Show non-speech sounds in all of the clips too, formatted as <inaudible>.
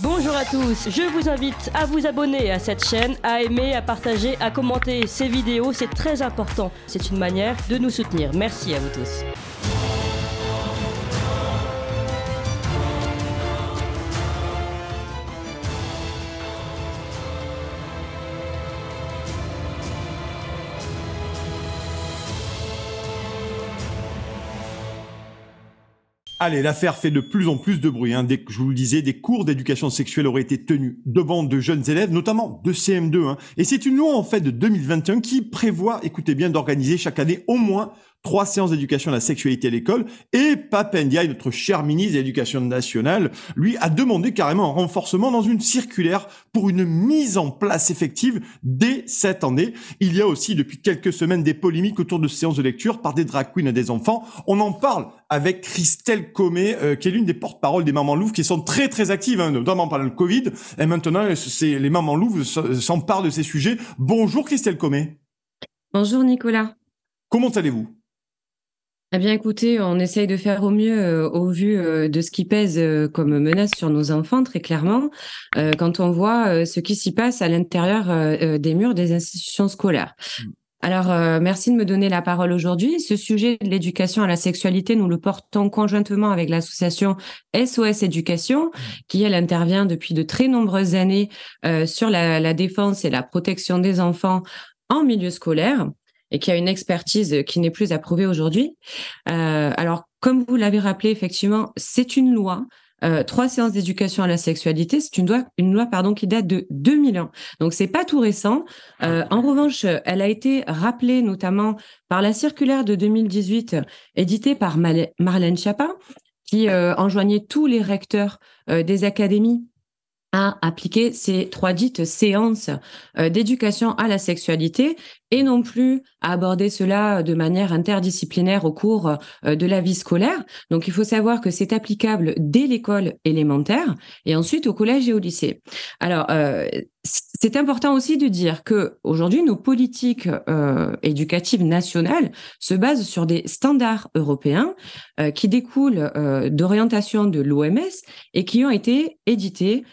Bonjour à tous, je vous invite à vous abonner à cette chaîne, à aimer, à partager, à commenter ces vidéos, c'est très important. C'est une manière de nous soutenir. Merci à vous tous. Allez, l'affaire fait de plus en plus de bruit. Hein. je vous le disais, des cours d'éducation sexuelle auraient été tenus devant de jeunes élèves, notamment de CM2. Hein. Et c'est une loi en fait de 2021 qui prévoit, écoutez bien, d'organiser chaque année au moins trois séances d'éducation à la sexualité à l'école, et Papendia, notre cher ministre de l'Éducation nationale, lui a demandé carrément un renforcement dans une circulaire pour une mise en place effective dès cette année. Il y a aussi depuis quelques semaines des polémiques autour de séances de lecture par des drag queens à des enfants. On en parle avec Christelle Comé, euh, qui est l'une des porte-paroles des mamans louves, qui sont très très actives, hein, notamment pendant le Covid. Et maintenant, euh, c'est les mamans louves euh, s'emparent de ces sujets. Bonjour Christelle Comé. Bonjour Nicolas. Comment allez-vous eh bien, écoutez, on essaye de faire au mieux euh, au vu euh, de ce qui pèse euh, comme menace sur nos enfants, très clairement, quand on voit ce qui s'y passe à l'intérieur des murs des institutions scolaires. Mm. Alors, merci de me donner la parole aujourd'hui. Ce sujet de l'éducation à la sexualité, nous le portons conjointement avec l'association SOS Éducation, mm. qui, elle, intervient depuis de très nombreuses années sur la défense et la protection des enfants en milieu scolaire et qui a une expertise qui n'est plus approuvée aujourd'hui. Euh, alors, comme vous l'avez rappelé, effectivement, c'est une loi. Euh, trois séances d'éducation à la sexualité, c'est une loi, une loi pardon, qui date de 2000 ans. Donc n'est pas tout récent. Euh, en revanche, elle a été rappelée notamment par la circulaire de 2018 éditée par Marlène Schiappa, qui enjoignait tous les recteurs des académies à appliquer ces trois dites séances euh, d'éducation à la sexualité et non plus à aborder cela de manière interdisciplinaire au cours euh, de la vie scolaire. Donc il faut savoir que c'est applicable dès l'école élémentaire et ensuite au collège et au lycée. Alors euh, c'est important aussi de dire que aujourd'hui nos politiques éducatives nationales se basent sur des standards européens qui découlent d'orientations de l'OMS et qui ont été édités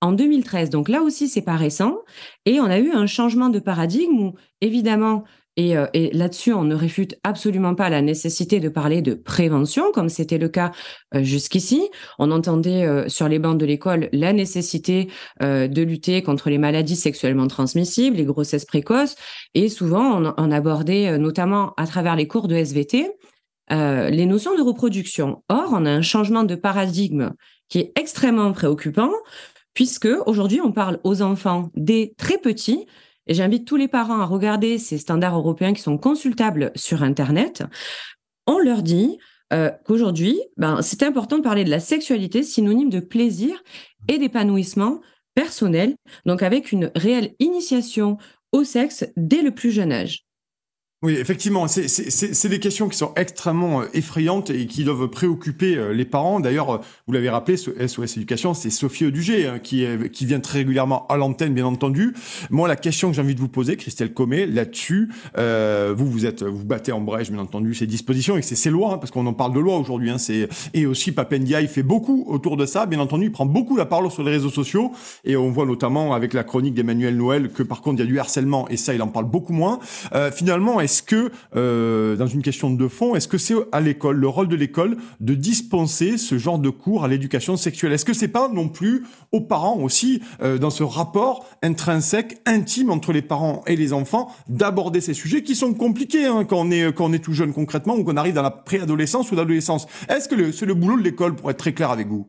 en 2013. Donc là aussi, c'est pas récent. Et on a eu un changement de paradigme où, évidemment, et, euh, là-dessus, on ne réfute absolument pas la nécessité de parler de prévention, comme c'était le cas euh, jusqu'ici. On entendait euh, sur les bancs de l'école la nécessité de lutter contre les maladies sexuellement transmissibles, les grossesses précoces, et souvent on, abordait, notamment à travers les cours de SVT, les notions de reproduction. Or, on a un changement de paradigme qui est extrêmement préoccupant, puisque aujourd'hui, on parle aux enfants dès très petits. Et j'invite tous les parents à regarder ces standards européens qui sont consultables sur Internet. On leur dit euh, qu'aujourd'hui, ben, c'est important de parler de la sexualité synonyme de plaisir et d'épanouissement personnel, donc avec une réelle initiation au sexe dès le plus jeune âge. Oui, effectivement, c'est des questions qui sont extrêmement euh, effrayantes et qui doivent préoccuper euh, les parents. D'ailleurs, euh, vous l'avez rappelé, SOS Éducation, c'est Sophie Odugé hein, qui, qui vient très régulièrement à l'antenne, bien entendu. Moi, la question que j'ai envie de vous poser, Christelle Comet, là-dessus, euh, vous vous êtes vous battez en brèche, bien entendu, ces dispositions et ces lois, hein, parce qu'on en parle de loi aujourd'hui. Hein, et aussi, Papendia, il fait beaucoup autour de ça, bien entendu, il prend beaucoup la parole sur les réseaux sociaux et on voit notamment avec la chronique d'Emmanuel Noël que par contre, il y a du harcèlement et ça, il en parle beaucoup moins. Euh, finalement, est-ce que, euh, dans une question de fond, est-ce que c'est à l'école, le rôle de l'école, de dispenser ce genre de cours à l'éducation sexuelle Est-ce que c'est pas non plus aux parents aussi, euh, dans ce rapport intrinsèque, intime entre les parents et les enfants, d'aborder ces sujets qui sont compliqués hein, quand on est quand on est tout jeune concrètement ou qu'on arrive dans la préadolescence ou l'adolescence Est-ce que c'est le boulot de l'école, pour être très clair avec vous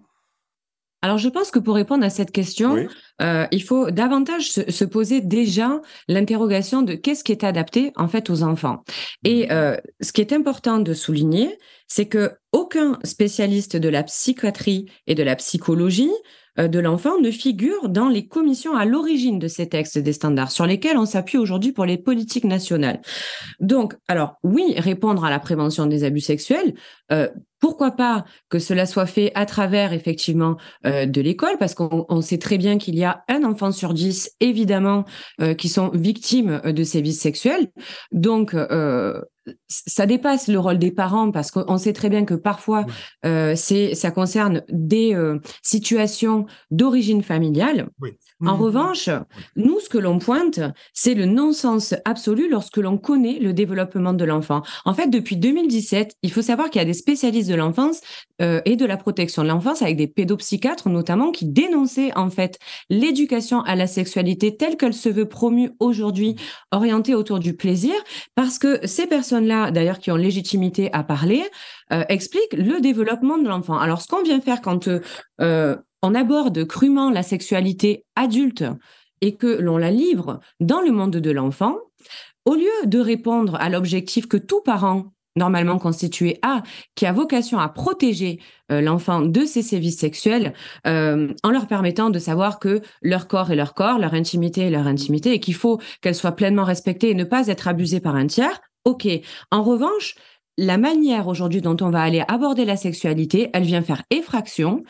alors, je pense que pour répondre à cette question, euh, il faut davantage se, poser déjà l'interrogation de qu'est-ce qui est adapté en fait aux enfants. Et mhm. euh, ce qui est important de souligner, c'est que aucun spécialiste de la psychiatrie et de la psychologie euh, de l'enfant ne figure dans les commissions à l'origine de ces textes des standards sur lesquels on s'appuie aujourd'hui pour les politiques nationales. Donc, alors oui, répondre à la prévention des abus sexuels, euh, pourquoi pas que cela soit fait à travers effectivement euh, de l'école, parce qu'on sait très bien qu'il y a un enfant sur dix, évidemment, qui sont victimes de ces sévices sexuels. Donc, ça dépasse le rôle des parents parce qu'on sait très bien que parfois euh, c'est ça concerne des euh, situations d'origine familiale. En revanche, nous ce que l'on pointe, c'est le non-sens absolu lorsque l'on connaît le développement de l'enfant. En fait, depuis 2017, il faut savoir qu'il y a des spécialistes de l'enfance euh, et de la protection de l'enfance avec des pédopsychiatres notamment qui dénonçaient en fait l'éducation à la sexualité telle qu'elle se veut promue aujourd'hui, orientée autour du plaisir parce que ces personnes là d'ailleurs, qui ont légitimité à parler, euh, explique le développement de l'enfant. Alors, ce qu'on vient faire quand euh, euh, on aborde crûment la sexualité adulte et que l'on la livre dans le monde de l'enfant, au lieu de répondre à l'objectif que tout parent normalement constitué A, qui a vocation à protéger l'enfant de ses sévices sexuels en leur permettant de savoir que leur corps est leur corps, leur intimité est leur intimité et qu'il faut qu'elle soit pleinement respectée et ne pas être abusée par un tiers, OK. En revanche, la manière aujourd'hui dont on va aller aborder la sexualité, elle vient faire effraction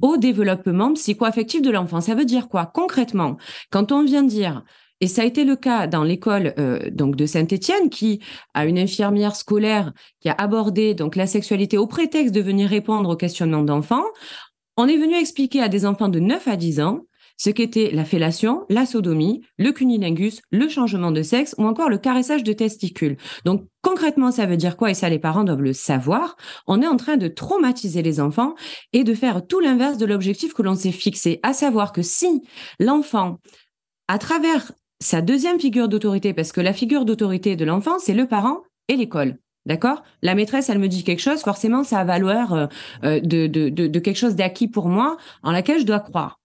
au développement psycho de l'enfant. Ça veut dire quoi concrètement Quand on vient dire et ça a été le cas dans l'école euh, donc de Saint-Étienne qui a une infirmière scolaire qui a abordé donc la sexualité au prétexte de venir répondre aux questionnements d'enfants. On est venu expliquer à des enfants de 9 à 10 ans ce était la fellation, la sodomie, le cunilingus, le changement de sexe ou encore le caressage de testicules. Donc concrètement, ça veut dire quoi Et ça, les parents doivent le savoir. On est en train de traumatiser les enfants et de faire tout l'inverse de l'objectif que l'on s'est fixé, à savoir que si l'enfant, à travers sa deuxième figure d'autorité, parce que la figure d'autorité de l'enfant, c'est le parent et l'école. D'accord La maîtresse, elle me dit quelque chose, forcément, ça a valeur euh, de quelque chose d'acquis pour moi en laquelle je dois croire.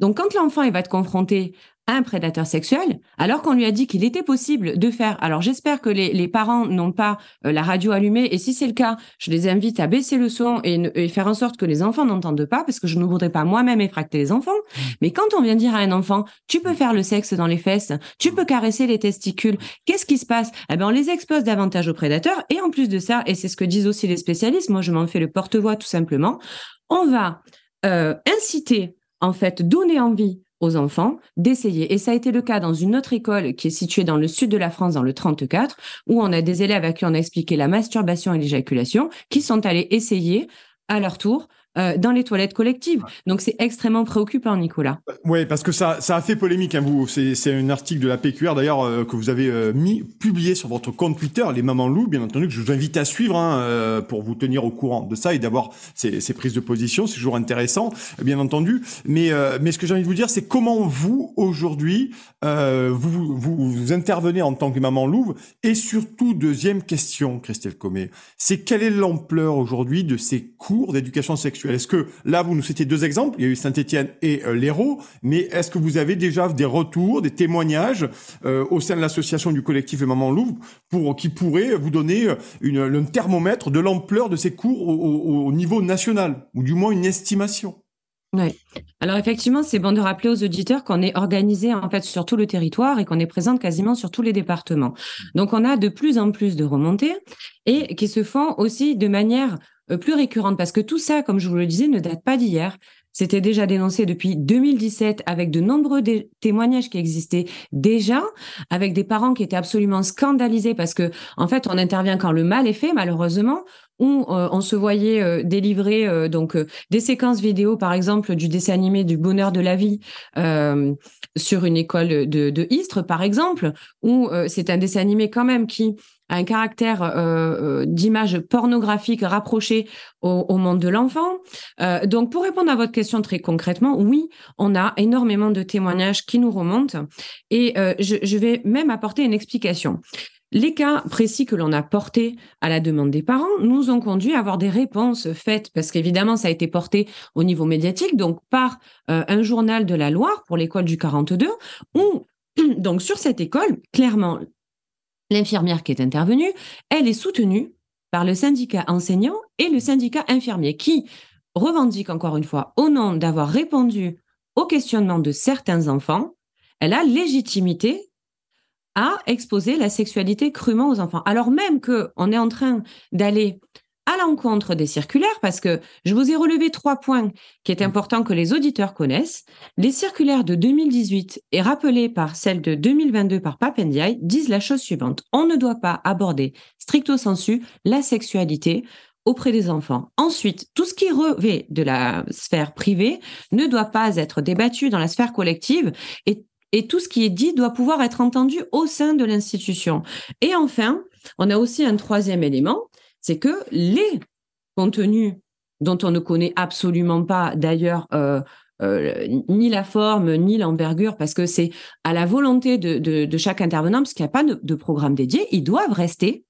Donc, quand l'enfant va être confronté à un prédateur sexuel, alors qu'on lui a dit qu'il était possible de faire. Alors, j'espère que les, parents n'ont pas euh, la radio allumée. Et si c'est le cas, je les invite à baisser le son et, faire en sorte que les enfants n'entendent pas, parce que je ne voudrais pas moi-même effracter les enfants. Mmh. Mais quand on vient dire à un enfant, tu peux faire le sexe dans les fesses, tu peux caresser les testicules, qu'est-ce qui se passe Eh bien on les expose davantage aux prédateurs. Et en plus de ça, et c'est ce que disent aussi les spécialistes, moi, je m'en fais le porte-voix tout simplement, on va euh, inciter en fait, donner envie aux enfants d'essayer. Et ça a été le cas dans une autre école qui est située dans le sud de la France, dans le 34, où on a des élèves à qui on a expliqué la masturbation et l'éjaculation, qui sont allés essayer à leur tour euh, dans les toilettes collectives. Donc c'est extrêmement préoccupant, Nicolas. Euh, oui, parce que ça, ça a fait polémique. Hein, vous, c'est un article de la PQR d'ailleurs euh, que vous avez mis publié sur votre compte Twitter, les mamans louves. bien entendu, que je vous invite à suivre hein, pour vous tenir au courant de ça et d'avoir ces, ces, prises de position. C'est toujours intéressant, bien entendu. Mais mais ce que j'ai envie de vous dire, c'est comment vous aujourd'hui vous, vous, intervenez en tant que maman louve et surtout deuxième question, Christelle Comé c'est quelle est l'ampleur aujourd'hui de ces cours d'éducation sexuelle est-ce que là, vous nous citez deux exemples, il y a eu Saint-Étienne et euh, l'Hérault, mais est-ce que vous avez déjà des retours, des témoignages euh, au sein de l'association du collectif Maman Mamans Louvre pour, qui pourraient vous donner euh, un thermomètre de l'ampleur de ces cours au, niveau national, ou du moins une estimation oui. Alors effectivement, c'est bon de rappeler aux auditeurs qu'on est organisé en fait sur tout le territoire et qu'on est présente quasiment sur tous les départements. Donc on a de plus en plus de remontées et qui se font aussi de manière euh, plus récurrente, parce que tout ça, comme je vous le disais, ne date pas d'hier. C'était déjà dénoncé depuis 2017 avec de nombreux témoignages qui existaient déjà, avec des parents qui étaient absolument scandalisés parce que, en fait, on intervient quand le mal est fait, malheureusement, où euh, on se voyait euh, délivrer donc des séquences vidéo, par exemple, du dessin animé du bonheur de la vie sur une école de, de Istres, par exemple, où c'est un dessin animé quand même qui un caractère euh, euh, d'image pornographique rapproché au, monde de l'enfant. Euh, donc, pour répondre à votre question très concrètement, oui, on a énormément de témoignages qui nous remontent et je, je, vais même apporter une explication. Les cas précis que l'on a portés à la demande des parents nous ont conduit à avoir des réponses faites, parce qu'évidemment, ça a été porté au niveau médiatique, donc par un journal de la Loire pour l'école du 42, où <clears throat> donc sur cette école, clairement, L'infirmière qui est intervenue, elle est soutenue par le syndicat enseignant et le syndicat infirmier qui revendique encore une fois au nom d'avoir répondu au questionnement de certains enfants, elle a légitimité à exposer la sexualité crûment aux enfants. Alors même qu'on est en train d'aller à l'encontre des circulaires, parce que je vous ai relevé trois points qui est important que les auditeurs connaissent. Les circulaires de 2018 et rappelées par celle de 2022 par Papendiaï disent la chose suivante. On ne doit pas aborder stricto sensu la sexualité auprès des enfants. Ensuite, tout ce qui revêt de la sphère privée ne doit pas être débattu dans la sphère collective et tout ce qui est dit doit pouvoir être entendu au sein de l'institution. Et enfin, on a aussi un troisième élément c'est que les contenus dont on ne connaît absolument pas d'ailleurs euh, euh, ni la forme ni l'envergure parce que c'est à la volonté de, chaque intervenant parce qu'il n'y a pas de, programme dédié, ils doivent rester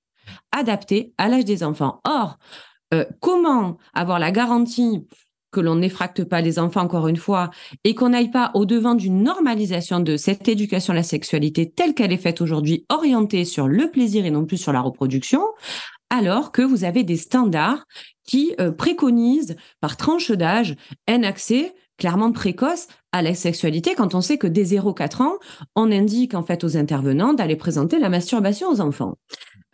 adaptés à l'âge des enfants. Or, euh, comment avoir la garantie que l'on n'effracte pas les enfants encore une fois et qu'on n'aille pas au-devant d'une normalisation de cette éducation à la sexualité telle qu'elle est faite aujourd'hui, orientée sur le plaisir et non plus sur la reproduction, alors que vous avez des standards qui euh, préconisent par tranche d'âge un accès clairement précoce à la sexualité quand on sait que dès 0-4 ans, on indique en fait aux intervenants d'aller présenter la masturbation aux enfants.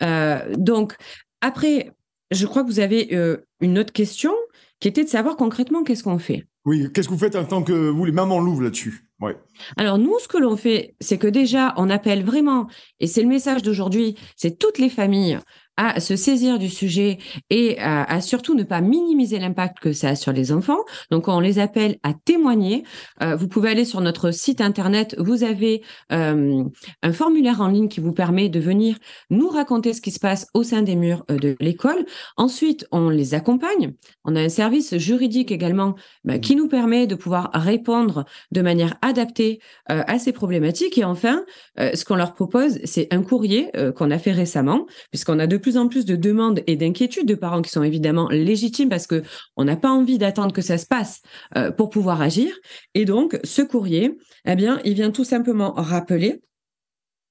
Euh, donc, après, je crois que vous avez euh, une autre question qui était de savoir concrètement qu'est-ce qu'on fait. Oui, qu'est-ce que vous faites en tant que vous, les mamans louvres là-dessus ouais. Alors nous, ce que l'on fait, c'est que déjà, on appelle vraiment, et c'est le message d'aujourd'hui, c'est toutes les familles à se saisir du sujet et à, surtout ne pas minimiser l'impact que ça a sur les enfants. Donc, on les appelle à témoigner. Euh, vous pouvez aller sur notre site internet. Vous avez euh, un formulaire en ligne qui vous permet de venir nous raconter ce qui se passe au sein des murs euh, de l'école. Ensuite, on les accompagne. On a un service juridique également bah, qui nous permet de pouvoir répondre de manière adaptée à ces problématiques. Et enfin, ce qu'on leur propose, c'est un courrier qu'on a fait récemment, puisqu'on a deux plus en plus de demandes et d'inquiétudes de parents qui sont évidemment légitimes parce que on n'a pas envie d'attendre que ça se passe euh, pour pouvoir agir. Et donc, ce courrier, eh bien, il vient tout simplement rappeler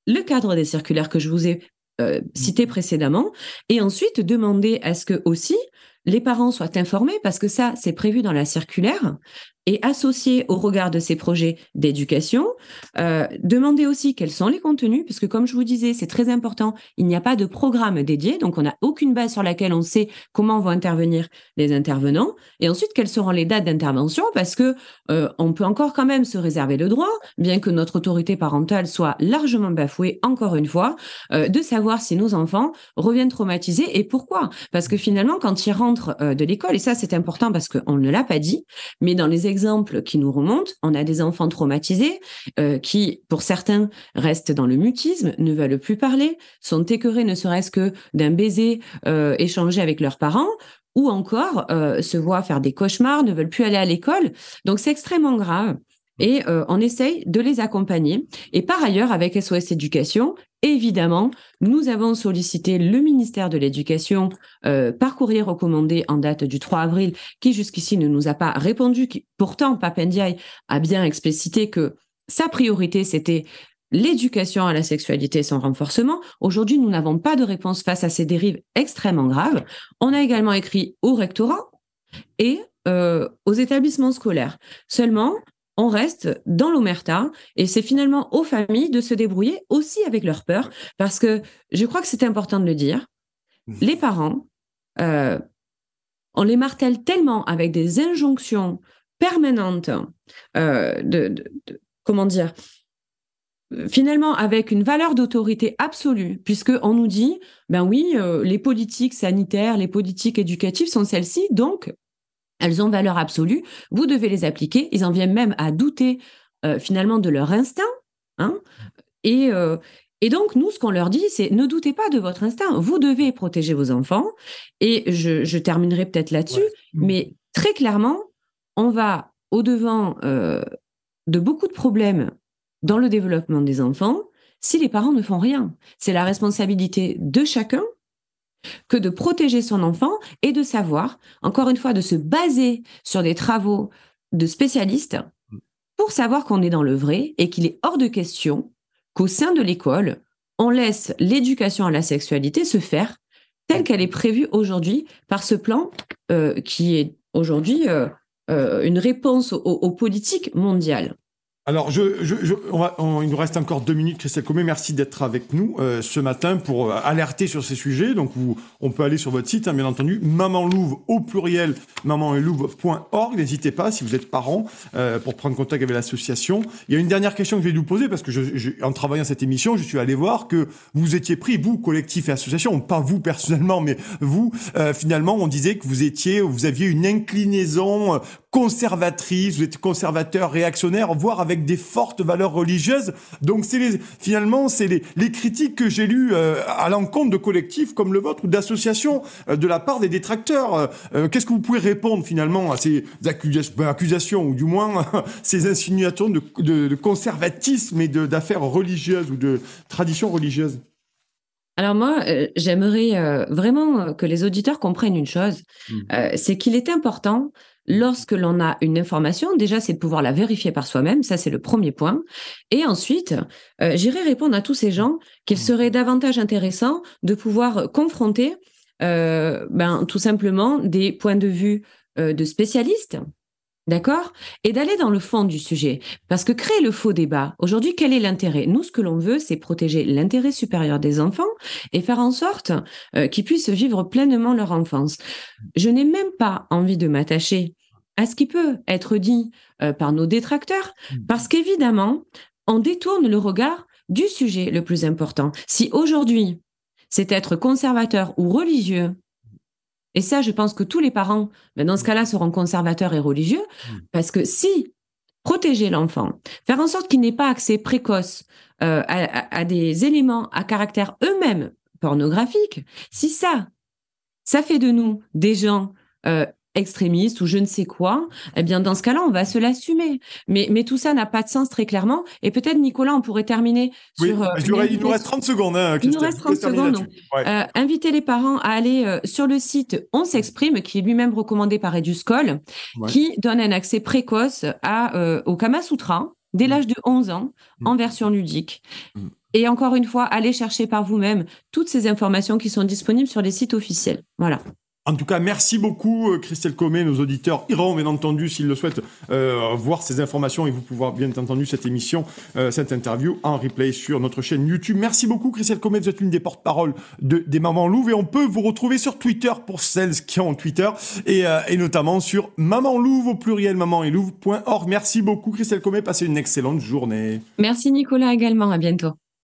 le cadre des circulaires que je vous ai euh, cité précédemment, et ensuite demander à ce que aussi les parents soient informés parce que ça, c'est prévu dans la circulaire et associé au regard de ces projets d'éducation. Euh, demandez aussi quels sont les contenus, parce que comme je vous disais, c'est très important, il n'y a pas de programme dédié, donc on n'a aucune base sur laquelle on sait comment vont intervenir les intervenants. Et ensuite, quelles seront les dates d'intervention, parce que euh, on peut encore quand même se réserver le droit, bien que notre autorité parentale soit largement bafouée, encore une fois, euh, de savoir si nos enfants reviennent traumatisés et pourquoi. Parce que finalement, quand il rentrent euh, de l'école, et ça c'est important parce qu'on ne l'a pas dit, mais dans les exemples qui nous remontent, on a des enfants traumatisés euh, qui, pour certains, restent dans le mutisme, ne veulent plus parler, sont écœurés ne serait-ce que d'un baiser euh, échangé avec leurs parents, ou encore se voient faire des cauchemars, ne veulent plus aller à l'école. Donc c'est extrêmement grave et on essaye de les accompagner. Et par ailleurs, avec SOS Éducation, Évidemment, nous avons sollicité le ministère de l'Éducation euh, par courrier recommandé en date du 3 avril, qui jusqu'ici ne nous a pas répondu. pourtant, Papendiaï a bien explicité que sa priorité, c'était l'éducation à la sexualité sans son renforcement. Aujourd'hui, nous n'avons pas de réponse face à ces dérives extrêmement graves. On a également écrit au rectorat et euh, aux établissements scolaires. Seulement, on reste dans l'omerta et c'est finalement aux familles de se débrouiller aussi avec leur peur parce que je crois que c'est important de le dire. Mmh. Les parents, euh, on les martèle tellement avec des injonctions permanentes euh, de, comment dire, finalement avec une valeur d'autorité absolue, puisque on nous dit, ben oui, euh, les politiques sanitaires, les politiques éducatives sont celles-ci, donc elles ont valeur absolue, vous devez les appliquer. Ils en viennent même à douter euh, finalement de leur instinct. Hein. Euh, et, donc, nous, ce qu'on leur dit, c'est ne doutez pas de votre instinct. Vous devez protéger vos enfants. Et je, terminerai peut-être là-dessus, mais très clairement, on va au-devant euh, de beaucoup de problèmes dans le développement des enfants si les parents ne font rien. C'est la responsabilité de chacun que de protéger son enfant et de savoir, encore une fois, de se baser sur des travaux de spécialistes pour savoir qu'on est dans le vrai et qu'il est hors de question qu'au sein de l'école, on laisse l'éducation à la sexualité se faire telle qu'elle est prévue aujourd'hui par ce plan euh, qui est aujourd'hui euh, euh, une réponse aux politiques mondiales. Alors, je, je, on va, il nous reste encore deux minutes, Christelle Comé. Merci d'être avec nous euh, ce matin pour euh, alerter sur ces sujets. Donc, vous, on peut aller sur votre site, hein, bien entendu, maman au pluriel, mamanlouvre.org. N'hésitez pas, si vous êtes parent, euh, pour prendre contact avec l'association. Il y a une dernière question que je vais vous poser parce que, je, en travaillant cette émission, je suis allé voir que vous étiez pris, vous, collectif et association, pas vous personnellement, mais vous, finalement, on disait que vous étiez, vous aviez une inclinaison conservatrice, vous êtes conservateur, réactionnaire, voire avec des fortes valeurs religieuses. Donc c'est finalement, c'est les, critiques que j'ai lues euh, à l'encontre de collectifs comme le vôtre ou d'associations euh, de la part des détracteurs. Euh, qu'est-ce que vous pouvez répondre finalement à ces ben, accusations, ou du moins <laughs> ces insinuations de, conservatisme et d'affaires religieuses ou de traditions religieuses alors moi, j'aimerais vraiment que les auditeurs comprennent une chose, mmh. c'est qu'il est important lorsque l'on a une information, déjà, c'est de pouvoir la vérifier par soi-même. Ça, c'est le premier point. Et ensuite, euh, j'irai répondre à tous ces gens qu'il serait davantage intéressant de pouvoir confronter, euh, ben, tout simplement, des points de vue euh, de spécialistes. D'accord Et d'aller dans le fond du sujet. Parce que créer le faux débat, aujourd'hui, quel est l'intérêt Nous, ce que l'on veut, c'est protéger l'intérêt supérieur des enfants et faire en sorte qu'ils puissent vivre pleinement leur enfance. Je n'ai même pas envie de m'attacher à ce qui peut être dit euh, par nos détracteurs, mmh. parce qu'évidemment, on détourne le regard du sujet le plus important. Si aujourd'hui, c'est être conservateur ou religieux, et ça, je pense que tous les parents, ben, dans ce mmh. cas-là, seront conservateurs et religieux, mmh. parce que si protéger l'enfant, faire en sorte qu'il n'ait pas accès précoce euh, à, des éléments à caractère eux-mêmes pornographique, si ça, ça fait de nous des gens euh, extrémiste ou je ne sais quoi, eh bien dans ce cas-là, on va se l'assumer. Mais, tout ça n'a pas de sens très clairement. Et peut-être, Nicolas, on pourrait terminer sur... Euh, il, nous reste 30 secondes. Hein, il nous reste secondes. Euh, inviter les parents à aller euh, sur le site On s'exprime, qui est lui-même recommandé par EduScol, qui donne un accès précoce à, au Kama Sutra dès mm. l'âge de 11 ans mm. en version ludique. Mm. Et encore une fois, allez chercher par vous-même toutes ces informations qui sont disponibles sur les sites officiels. Voilà. En tout cas, merci beaucoup euh, Christelle Comé, nos auditeurs iront bien entendu s'ils le souhaitent euh, voir ces informations et vous pouvoir bien entendu cette émission, euh, cette interview en replay sur notre chaîne YouTube. Merci beaucoup Christelle Comé, vous êtes une des porte-paroles de, des Maman Louve et on peut vous retrouver sur Twitter pour celles qui ont Twitter et, notamment sur Maman Louve au pluriel, maman et Merci beaucoup Christelle Comé, passez une excellente journée. Merci Nicolas également, à bientôt.